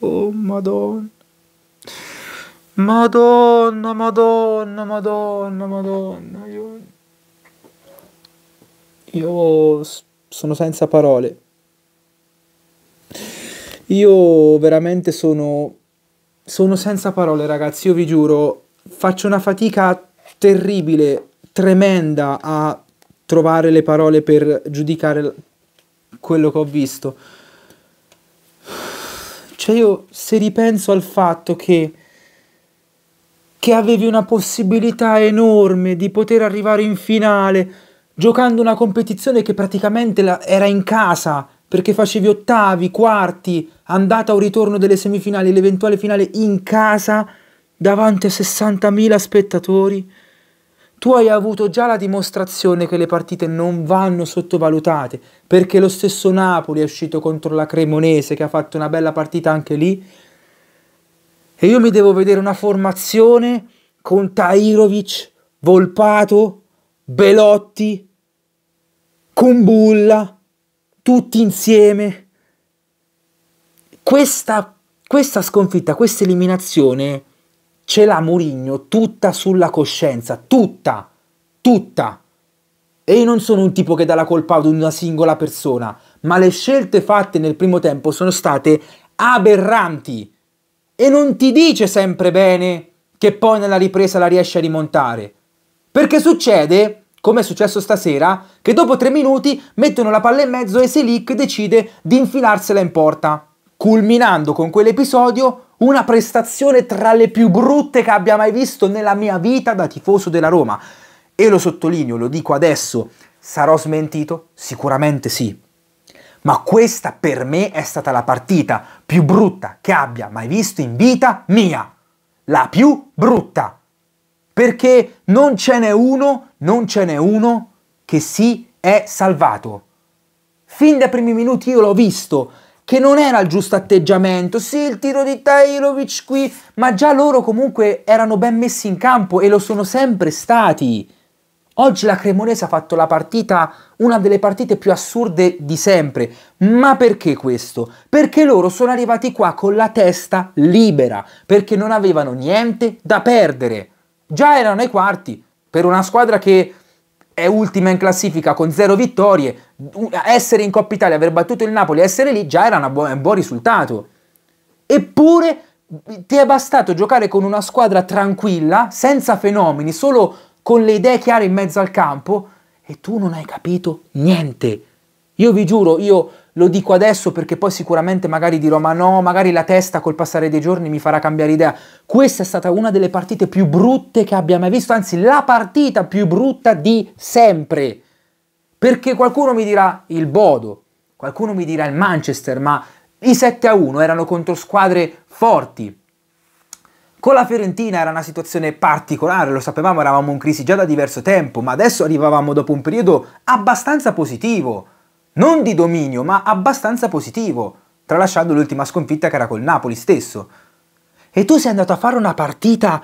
Oh madonna. Madonna, madonna, madonna, madonna. Io... Io sono senza parole. Io veramente sono... Sono senza parole ragazzi, io vi giuro. Faccio una fatica terribile, tremenda a trovare le parole per giudicare quello che ho visto. Cioè io se ripenso al fatto che, che avevi una possibilità enorme di poter arrivare in finale giocando una competizione che praticamente la, era in casa perché facevi ottavi, quarti, andata o ritorno delle semifinali, l'eventuale finale in casa davanti a 60.000 spettatori tu hai avuto già la dimostrazione che le partite non vanno sottovalutate, perché lo stesso Napoli è uscito contro la Cremonese che ha fatto una bella partita anche lì. E io mi devo vedere una formazione con Tairovic, Volpato, Belotti, Kumbulla, tutti insieme. Questa, questa sconfitta, questa eliminazione ce l'ha Murigno tutta sulla coscienza, tutta, tutta. E io non sono un tipo che dà la colpa ad una singola persona, ma le scelte fatte nel primo tempo sono state aberranti. E non ti dice sempre bene che poi nella ripresa la riesci a rimontare. Perché succede, come è successo stasera, che dopo tre minuti mettono la palla in mezzo e Selic decide di infilarsela in porta culminando con quell'episodio una prestazione tra le più brutte che abbia mai visto nella mia vita da tifoso della Roma. E lo sottolineo, lo dico adesso, sarò smentito? Sicuramente sì. Ma questa per me è stata la partita più brutta che abbia mai visto in vita mia. La più brutta. Perché non ce n'è uno, non ce n'è uno che si è salvato. Fin dai primi minuti io l'ho visto che non era il giusto atteggiamento. Sì, il tiro di Tajlovic qui, ma già loro comunque erano ben messi in campo e lo sono sempre stati. Oggi la Cremonese ha fatto la partita, una delle partite più assurde di sempre. Ma perché questo? Perché loro sono arrivati qua con la testa libera, perché non avevano niente da perdere. Già erano ai quarti, per una squadra che è ultima in classifica con zero vittorie, essere in Coppa Italia, aver battuto il Napoli, essere lì già era bu- un buon risultato. Eppure ti è bastato giocare con una squadra tranquilla, senza fenomeni, solo con le idee chiare in mezzo al campo e tu non hai capito niente. Io vi giuro, io lo dico adesso perché poi sicuramente magari dirò ma no, magari la testa col passare dei giorni mi farà cambiare idea. Questa è stata una delle partite più brutte che abbia mai visto, anzi la partita più brutta di sempre. Perché qualcuno mi dirà il Bodo, qualcuno mi dirà il Manchester, ma i 7 a 1 erano contro squadre forti. Con la Fiorentina era una situazione particolare, lo sapevamo, eravamo in crisi già da diverso tempo, ma adesso arrivavamo dopo un periodo abbastanza positivo non di dominio, ma abbastanza positivo, tralasciando l'ultima sconfitta che era col Napoli stesso. E tu sei andato a fare una partita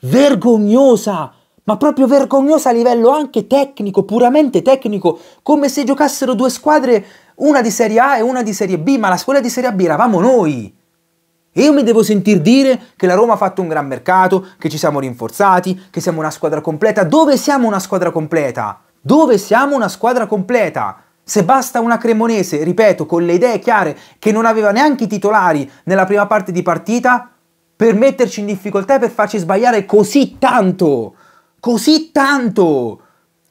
vergognosa, ma proprio vergognosa a livello anche tecnico, puramente tecnico, come se giocassero due squadre, una di Serie A e una di Serie B, ma la squadra di Serie B eravamo noi. E io mi devo sentir dire che la Roma ha fatto un gran mercato, che ci siamo rinforzati, che siamo una squadra completa. Dove siamo una squadra completa? Dove siamo una squadra completa? Se basta una Cremonese, ripeto, con le idee chiare, che non aveva neanche i titolari nella prima parte di partita, per metterci in difficoltà e per farci sbagliare così tanto, così tanto.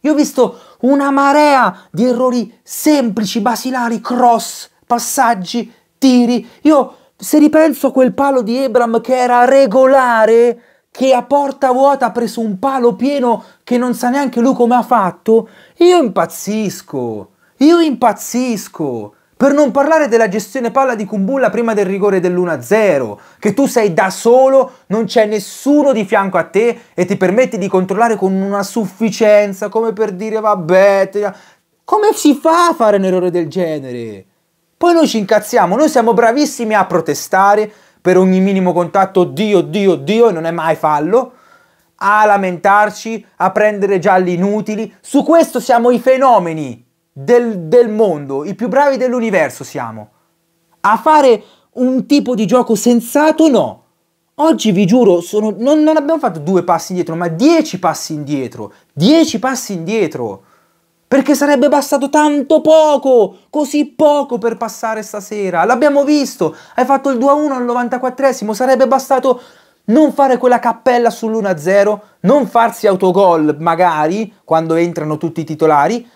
Io ho visto una marea di errori semplici, basilari, cross, passaggi, tiri. Io se ripenso a quel palo di Ebram che era regolare, che a porta vuota ha preso un palo pieno che non sa neanche lui come ha fatto, io impazzisco. Io impazzisco! Per non parlare della gestione palla di Kumbulla prima del rigore dell'1-0, che tu sei da solo, non c'è nessuno di fianco a te e ti permetti di controllare con una sufficienza, come per dire vabbè, te... come si fa a fare un errore del genere? Poi noi ci incazziamo, noi siamo bravissimi a protestare per ogni minimo contatto, Dio, Dio, Dio, e non è mai fallo, a lamentarci, a prendere gialli inutili, su questo siamo i fenomeni, del, del mondo, i più bravi dell'universo siamo. A fare un tipo di gioco sensato no. Oggi vi giuro, sono, non, non, abbiamo fatto due passi indietro, ma dieci passi indietro. Dieci passi indietro. Perché sarebbe bastato tanto poco, così poco per passare stasera. L'abbiamo visto, hai fatto il 2-1 al 94esimo, sarebbe bastato non fare quella cappella sull'1-0, non farsi autogol magari quando entrano tutti i titolari,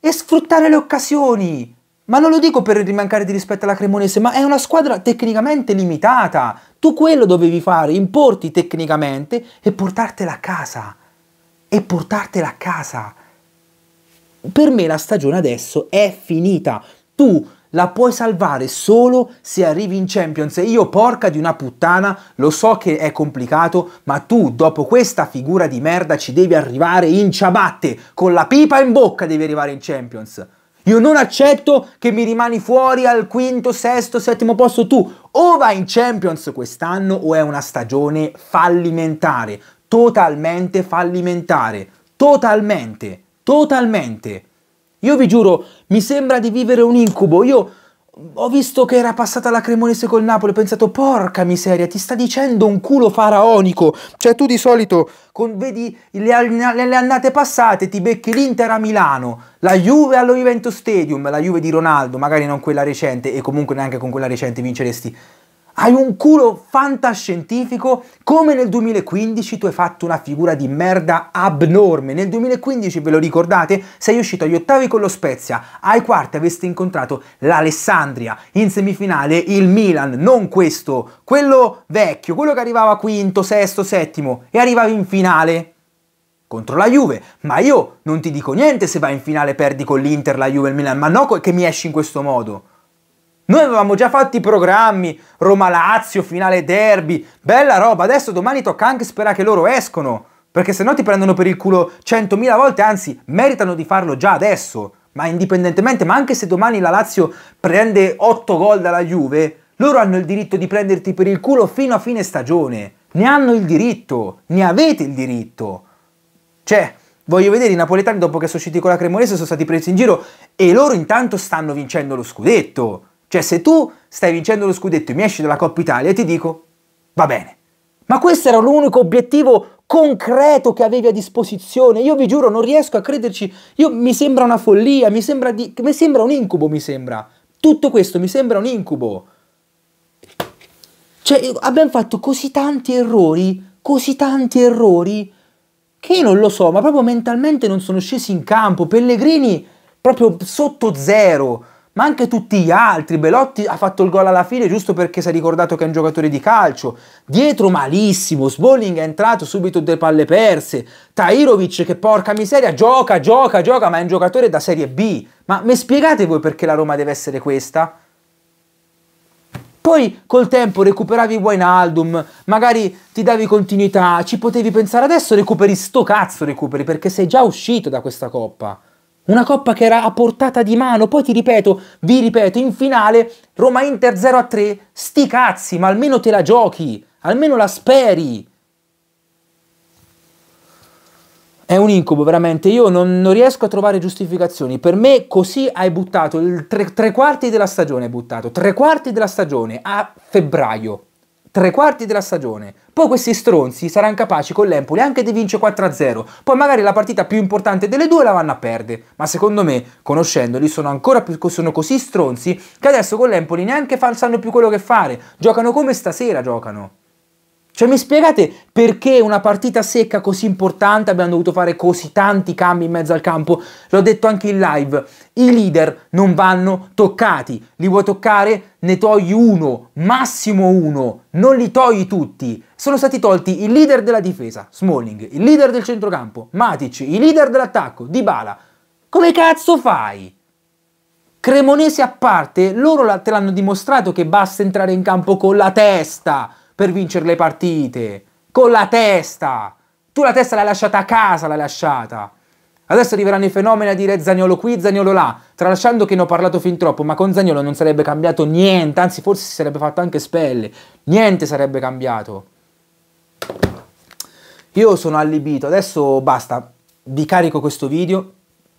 e sfruttare le occasioni. Ma non lo dico per rimancare di rispetto alla Cremonese, ma è una squadra tecnicamente limitata. Tu quello dovevi fare, importi tecnicamente e portartela a casa. E portartela a casa. Per me la stagione adesso è finita. Tu la puoi salvare solo se arrivi in Champions. E io, porca di una puttana, lo so che è complicato, ma tu, dopo questa figura di merda, ci devi arrivare in ciabatte, con la pipa in bocca devi arrivare in Champions. Io non accetto che mi rimani fuori al quinto, sesto, settimo posto tu. O vai in Champions quest'anno o è una stagione fallimentare, totalmente fallimentare, totalmente, totalmente. Io vi giuro, mi sembra di vivere un incubo. Io ho visto che era passata la Cremonese col Napoli, ho pensato porca miseria, ti sta dicendo un culo faraonico. Cioè tu di solito con, vedi le, le, annate passate ti becchi l'Inter a Milano, la Juve allo Juventus Stadium, la Juve di Ronaldo, magari non quella recente e comunque neanche con quella recente vinceresti hai un culo fantascientifico, come nel 2015 tu hai fatto una figura di merda abnorme. Nel 2015, ve lo ricordate, sei uscito agli ottavi con lo Spezia, ai quarti avresti incontrato l'Alessandria, in semifinale il Milan, non questo, quello vecchio, quello che arrivava quinto, sesto, settimo e arrivavi in finale contro la Juve, ma io non ti dico niente se vai in finale e perdi con l'Inter, la Juve e il Milan, ma no che mi esci in questo modo. Noi avevamo già fatto i programmi, Roma-Lazio, finale derby, bella roba, adesso domani tocca anche sperare che loro escono, perché se no ti prendono per il culo 100.000 volte, anzi meritano di farlo già adesso, ma indipendentemente, ma anche se domani la Lazio prende 8 gol dalla Juve, loro hanno il diritto di prenderti per il culo fino a fine stagione, ne hanno il diritto, ne avete il diritto. Cioè, voglio vedere i napoletani dopo che sono usciti con la Cremonese sono stati presi in giro e loro intanto stanno vincendo lo scudetto. Cioè se tu stai vincendo lo scudetto e mi esci dalla Coppa Italia, ti dico, va bene. Ma questo era l'unico obiettivo concreto che avevi a disposizione. Io vi giuro, non riesco a crederci. Io, mi sembra una follia, mi sembra, di, mi sembra un incubo, mi sembra. Tutto questo mi sembra un incubo. Cioè, abbiamo fatto così tanti errori, così tanti errori, che io non lo so, ma proprio mentalmente non sono scesi in campo. Pellegrini proprio sotto zero ma anche tutti gli altri. Belotti ha fatto il gol alla fine giusto perché si è ricordato che è un giocatore di calcio. Dietro malissimo, Sbolling è entrato subito delle palle perse. Tairovic che porca miseria gioca, gioca, gioca, ma è un giocatore da Serie B. Ma mi spiegate voi perché la Roma deve essere questa? Poi col tempo recuperavi Wijnaldum, magari ti davi continuità, ci potevi pensare adesso recuperi sto cazzo recuperi perché sei già uscito da questa coppa. Una coppa che era a portata di mano, poi ti ripeto, vi ripeto, in finale Roma-Inter 0-3, a sti cazzi, ma almeno te la giochi, almeno la speri. È un incubo, veramente. Io non, non, riesco a trovare giustificazioni. Per me, così hai buttato tre, tre quarti della stagione. Hai buttato tre quarti della stagione a febbraio tre quarti della stagione. Poi questi stronzi saranno capaci con l'Empoli anche di vincere 4-0, poi magari la partita più importante delle due la vanno a perdere, ma secondo me, conoscendoli, sono ancora più, sono così stronzi che adesso con l'Empoli neanche fanno, sanno più quello che fare, giocano come stasera giocano. Cioè mi spiegate perché una partita secca così importante abbiamo dovuto fare così tanti cambi in mezzo al campo? L'ho detto anche in live, i leader non vanno toccati, li vuoi toccare? Ne togli uno, massimo uno, non li togli tutti. Sono stati tolti il leader della difesa, Smalling, il leader del centrocampo, Matic, il leader dell'attacco, Dybala. Come cazzo fai? Cremonese a parte, loro te l'hanno dimostrato che basta entrare in campo con la testa per vincere le partite, con la testa. Tu la testa l'hai lasciata a casa, l'hai lasciata. Adesso arriveranno i fenomeni a dire Zagnolo qui, Zagnolo là, tralasciando che ne ho parlato fin troppo, ma con Zagnolo non sarebbe cambiato niente, anzi forse si sarebbe fatto anche spelle, niente sarebbe cambiato. Io sono allibito, adesso basta, vi carico questo video,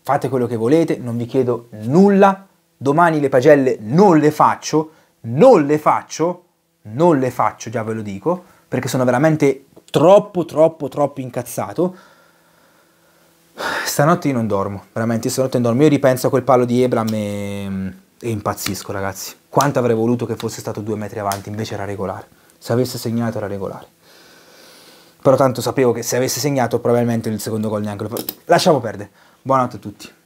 fate quello che volete, non vi chiedo nulla, domani le pagelle non le faccio, non le faccio, non le faccio, già ve lo dico, perché sono veramente troppo, troppo, troppo incazzato. Stanotte io non dormo, veramente, stanotte non dormo. Io ripenso a quel palo di Ebram e, mm, e impazzisco, ragazzi. Quanto avrei voluto che fosse stato due metri avanti, invece era regolare. Se avesse segnato era regolare. Però tanto sapevo che se avesse segnato probabilmente il secondo gol neanche lo... Lasciamo perdere. Buonanotte a tutti.